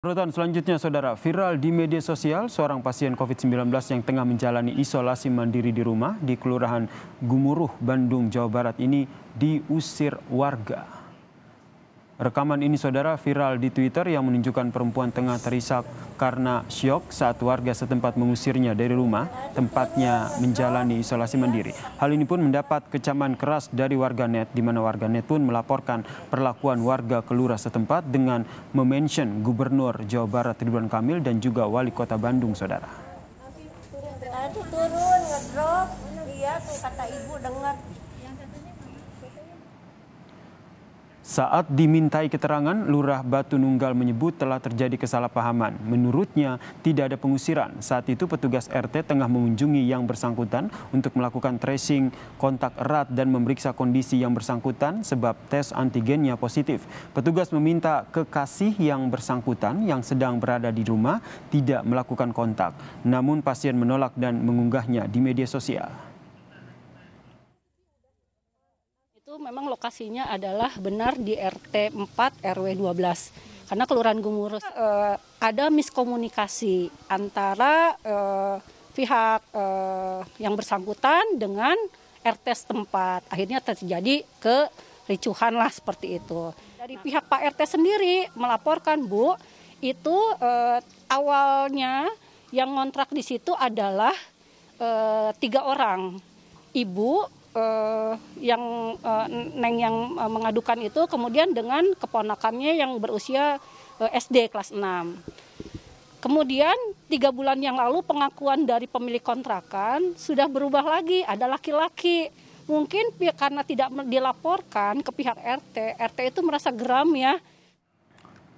Perutan selanjutnya, Saudara, viral di media sosial seorang pasien COVID-19 yang tengah menjalani isolasi mandiri di rumah di Kelurahan Gumuruh, Bandung, Jawa Barat ini diusir warga. Rekaman ini saudara viral di Twitter yang menunjukkan perempuan tengah terisak karena syok saat warga setempat mengusirnya dari rumah tempatnya menjalani isolasi mandiri. Hal ini pun mendapat kecaman keras dari warganet di mana warganet pun melaporkan perlakuan warga kelurahan setempat dengan memention Gubernur Jawa Barat Ridwan Kamil dan juga Wali Kota Bandung saudara. turun ngedrop, iya kata ibu dengar Saat dimintai keterangan, Lurah Batu Nunggal menyebut telah terjadi kesalahpahaman. Menurutnya, tidak ada pengusiran. Saat itu petugas RT tengah mengunjungi yang bersangkutan untuk melakukan tracing kontak erat dan memeriksa kondisi yang bersangkutan sebab tes antigennya positif. Petugas meminta kekasih yang bersangkutan yang sedang berada di rumah tidak melakukan kontak. Namun pasien menolak dan mengunggahnya di media sosial. Itu memang lokasinya adalah benar di RT 4 RW 12. Karena Kelurahan Gumurus eh, ada miskomunikasi antara eh, pihak eh, yang bersangkutan dengan RT setempat. Akhirnya terjadi ke ricuhan lah seperti itu. Dari pihak Pak RT sendiri melaporkan Bu, itu eh, awalnya yang ngontrak di situ adalah eh, tiga orang, ibu, Eh, yang eh, neng yang eh, mengadukan itu kemudian dengan keponakannya yang berusia SD kelas 6. Kemudian tiga bulan yang lalu pengakuan dari pemilik kontrakan sudah berubah lagi ada laki-laki mungkin karena tidak dilaporkan ke pihak RT RT itu merasa geram ya